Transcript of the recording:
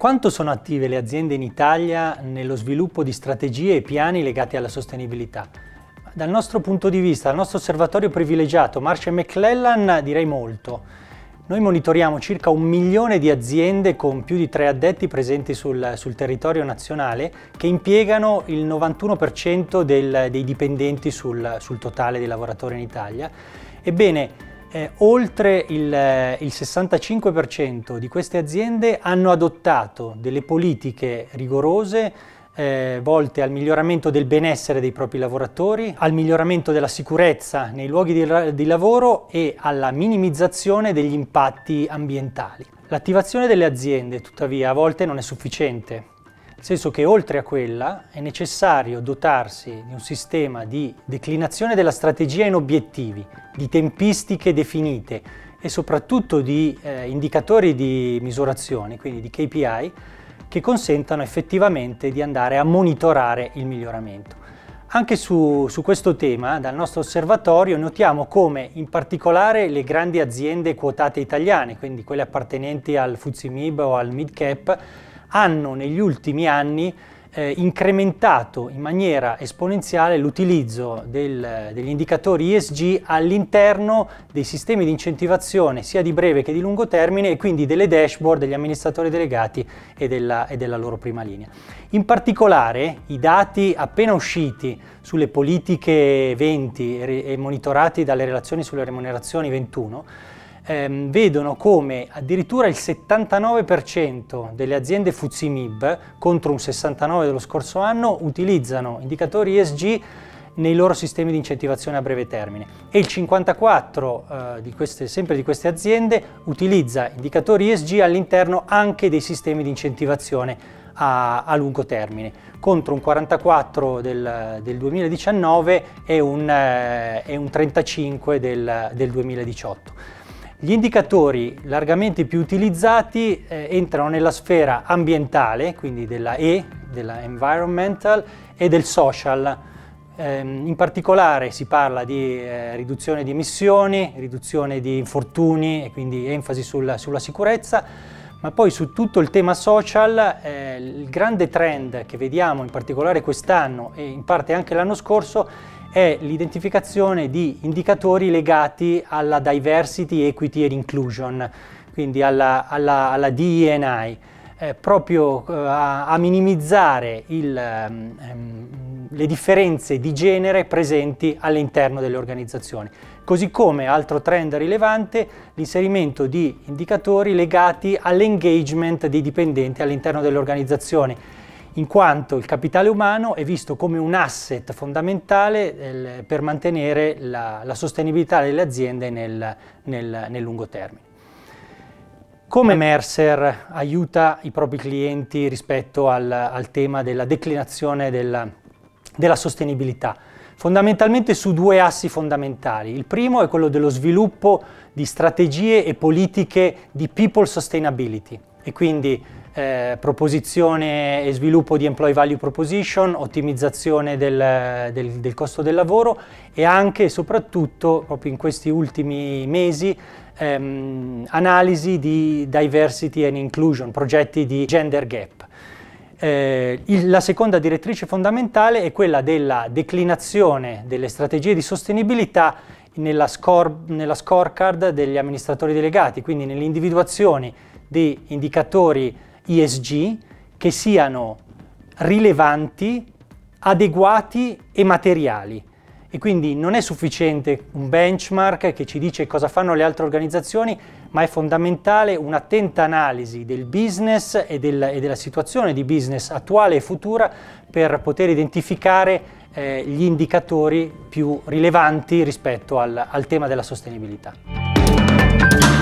Quanto sono attive le aziende in Italia nello sviluppo di strategie e piani legati alla sostenibilità? Dal nostro punto di vista, dal nostro osservatorio privilegiato, Marcia McClellan, direi molto. Noi monitoriamo circa un milione di aziende con più di tre addetti presenti sul, sul territorio nazionale che impiegano il 91% del, dei dipendenti sul, sul totale dei lavoratori in Italia. Ebbene, eh, oltre il, eh, il 65% di queste aziende hanno adottato delle politiche rigorose eh, volte al miglioramento del benessere dei propri lavoratori, al miglioramento della sicurezza nei luoghi di, di lavoro e alla minimizzazione degli impatti ambientali. L'attivazione delle aziende, tuttavia, a volte non è sufficiente nel senso che oltre a quella è necessario dotarsi di un sistema di declinazione della strategia in obiettivi, di tempistiche definite e soprattutto di eh, indicatori di misurazione, quindi di KPI, che consentano effettivamente di andare a monitorare il miglioramento. Anche su, su, questo tema, dal nostro osservatorio, notiamo come in particolare le grandi aziende quotate italiane, quindi quelle appartenenti al Fuzimib o al Midcap, hanno negli ultimi anni eh, incrementato in maniera esponenziale l'utilizzo degli indicatori ESG all'interno dei sistemi di incentivazione sia di breve che di lungo termine e quindi delle dashboard degli amministratori delegati e della, e della loro prima linea. In particolare i dati appena usciti sulle politiche 20 e monitorati dalle relazioni sulle remunerazioni 21 ehm, vedono come addirittura il 79% delle aziende FUZIMIB contro un 69% dello scorso anno utilizzano indicatori ESG nei loro sistemi di incentivazione a breve termine e il 54% eh, di queste, sempre di queste aziende utilizza indicatori ESG all'interno anche dei sistemi di incentivazione a, a lungo termine contro un 44% del, del, 2019 e un, eh, e un 35% del, del 2018. Gli indicatori largamente più utilizzati eh, entrano nella sfera ambientale, quindi della E, della environmental e del social. Eh, in particolare si parla di eh, riduzione di emissioni, riduzione di infortuni e quindi enfasi sulla, sulla sicurezza ma poi su tutto il tema social eh, il grande trend che vediamo in particolare quest'anno e in parte anche l'anno scorso è l'identificazione di indicatori legati alla diversity, equity e inclusion, quindi alla, alla, alla DEI, eh, proprio eh, a, a, minimizzare il, ehm, ehm le differenze di genere presenti all'interno delle organizzazioni. Così come altro trend rilevante l'inserimento di indicatori legati all'engagement dei dipendenti all'interno delle organizzazioni in quanto il capitale umano è visto come un asset fondamentale eh, per mantenere la, la, sostenibilità delle aziende nel, nel, nel lungo termine. Come Mercer aiuta i propri clienti rispetto al, al tema della declinazione della, della sostenibilità, fondamentalmente su due assi fondamentali. Il primo è quello dello sviluppo di strategie e politiche di people sustainability e quindi eh, proposizione e sviluppo di employee value proposition, ottimizzazione del, del, del, costo del lavoro e anche e soprattutto proprio in questi ultimi mesi ehm, analisi di diversity and inclusion, progetti di gender gap eh, il, la seconda direttrice fondamentale è quella della declinazione delle strategie di sostenibilità nella, score, nella scorecard degli amministratori delegati, quindi nell'individuazione di indicatori ESG che siano rilevanti, adeguati e materiali. E quindi non è sufficiente un benchmark che ci dice cosa fanno le altre organizzazioni, ma è fondamentale un'attenta analisi del business e, del, e della situazione di business attuale e futura per poter identificare eh, gli indicatori più rilevanti rispetto al, al tema della sostenibilità.